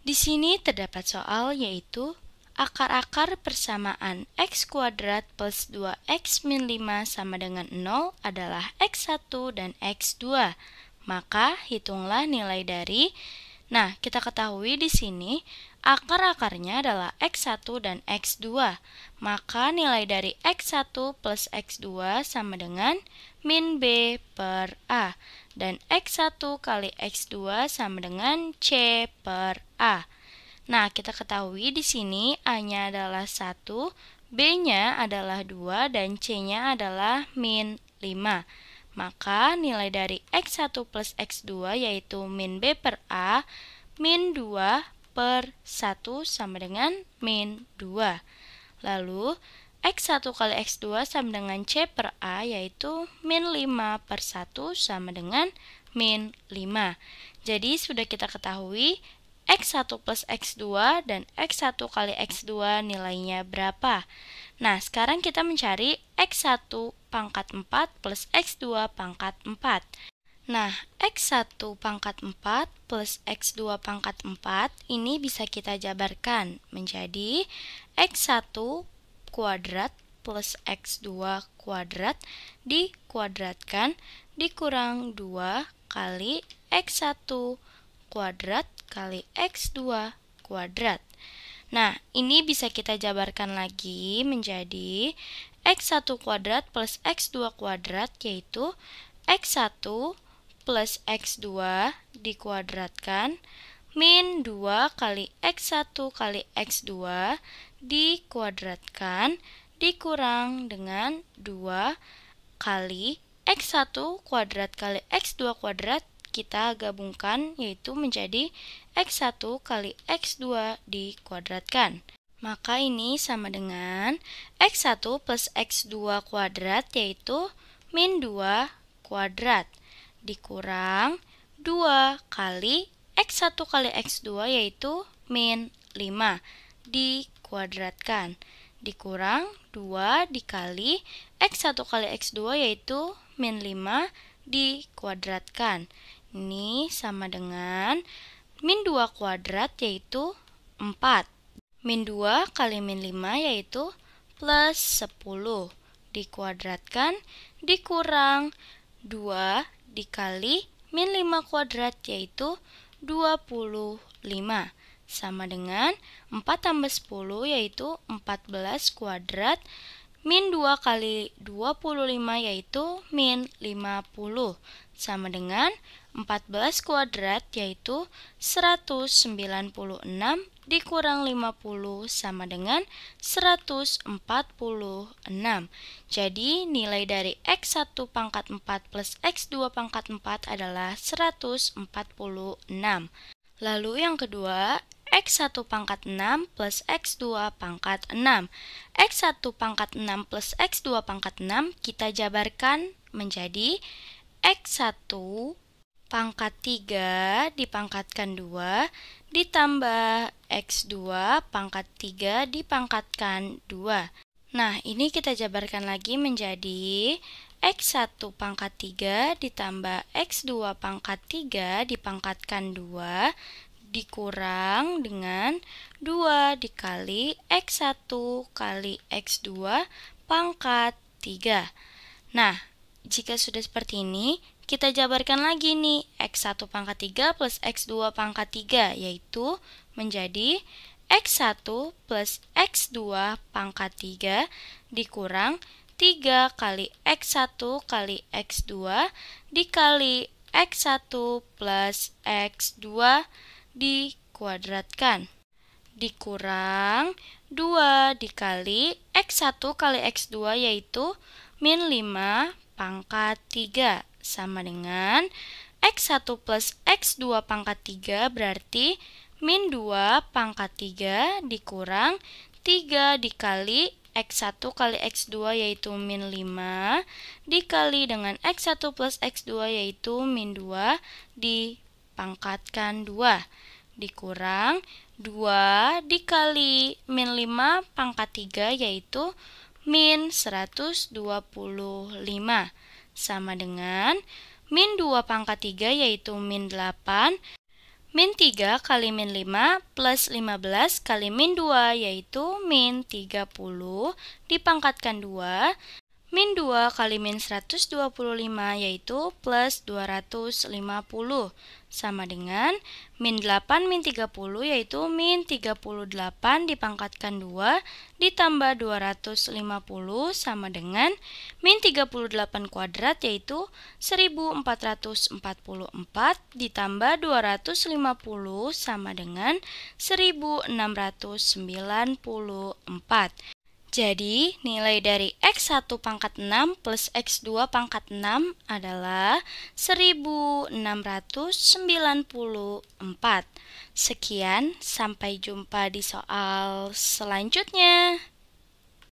Di sini terdapat soal yaitu akar-akar persamaan x kuadrat plus 2x min 5 sama dengan 0 adalah x1 dan x2. Maka hitunglah nilai dari Nah, kita ketahui di sini Akar-akarnya adalah X1 dan X2, maka nilai dari X1 plus X2 sama dengan min B per A, dan X1 kali X2 sama dengan C per A. Nah, kita ketahui di sini A-nya adalah 1, B-nya adalah 2, dan C-nya adalah min 5. Maka nilai dari X1 plus X2 yaitu min B per A, min 2 per 1 sama dengan min 2. Lalu, X1 kali X2 sama dengan C per A yaitu min 5 per 1 sama dengan min 5. Jadi sudah kita ketahui X1 plus X2 dan X1 kali X2 nilainya berapa. Nah sekarang kita mencari X1 pangkat 4 plus X2 pangkat 4. Nah, X1 pangkat 4 plus X2 pangkat 4 ini bisa kita jabarkan menjadi X1 kuadrat plus X2 kuadrat dikuadratkan dikurang 2 kali X1 kuadrat kali X2 kuadrat. Nah, ini bisa kita jabarkan lagi menjadi X1 kuadrat plus X2 kuadrat yaitu X1 kuadrat plus X2 dikuadratkan min 2 kali X1 kali X2 dikuadratkan dikurang dengan 2 kali X1 kuadrat kali X2 kuadrat kita gabungkan yaitu menjadi X1 kali X2 dikuadratkan. Maka ini sama dengan X1 plus X2 kuadrat yaitu min 2 kuadrat dikurang 2 kali X1 kali X2 yaitu min 5 dikuadratkan dikurang 2 dikali X1 kali X2 yaitu min 5 dikuadratkan ini sama dengan min 2 kuadrat yaitu 4 min 2 kali min 5 yaitu plus 10 dikuadratkan dikurang 2 dikali min 5 kuadrat yaitu 25 sama dengan 4 tambah 10 yaitu 14 kuadrat Min 2 kali 25 yaitu min 50 sama dengan 14 kuadrat yaitu 196 dikurang 50 sama dengan 146. Jadi nilai dari X1 pangkat 4 plus X2 pangkat 4 adalah 146. Lalu yang kedua, X1 pangkat 6 plus X2 pangkat 6. X1 pangkat 6 plus X2 pangkat 6 kita jabarkan menjadi X1 pangkat 3 dipangkatkan 2 ditambah X2 pangkat 3 dipangkatkan 2. Nah, ini kita jabarkan lagi menjadi X1 pangkat 3 ditambah X2 pangkat 3 dipangkatkan 2 dikurang dengan 2 dikali X1 kali X2 pangkat 3. Nah, jika sudah seperti ini, kita jabarkan lagi nih X1 pangkat 3 plus X2 pangkat 3, yaitu menjadi X1 plus X2 pangkat 3 dikurang 3 kali X1 kali X2 dikali X1 plus X2 dikuadratkan. Dikurang 2 dikali X1 kali X2 yaitu min 5 pangkat 3 sama dengan X1 plus X2 pangkat 3 berarti min 2 pangkat 3 dikurang 3 dikali X1 kali X2 yaitu min 5 dikali dengan X1 plus X2 yaitu min 2 dikurang pangkatkan 2 dikurang 2 dikali min 5 pangkat 3 yaitu min 125 sama dengan min 2 pangkat 3 yaitu min 8 min 3 kali min 5 plus 15 kali min 2 yaitu min 30 dipangkatkan 2 min 2 kali min 125 yaitu plus 250 sama dengan min 8 min 30 yaitu min 38 dipangkatkan 2 ditambah 250 sama dengan min 38 kuadrat yaitu 1444 ditambah 250 sama dengan 1694. Jadi, nilai dari X1 pangkat 6 plus X2 pangkat 6 adalah 1694. Sekian, sampai jumpa di soal selanjutnya.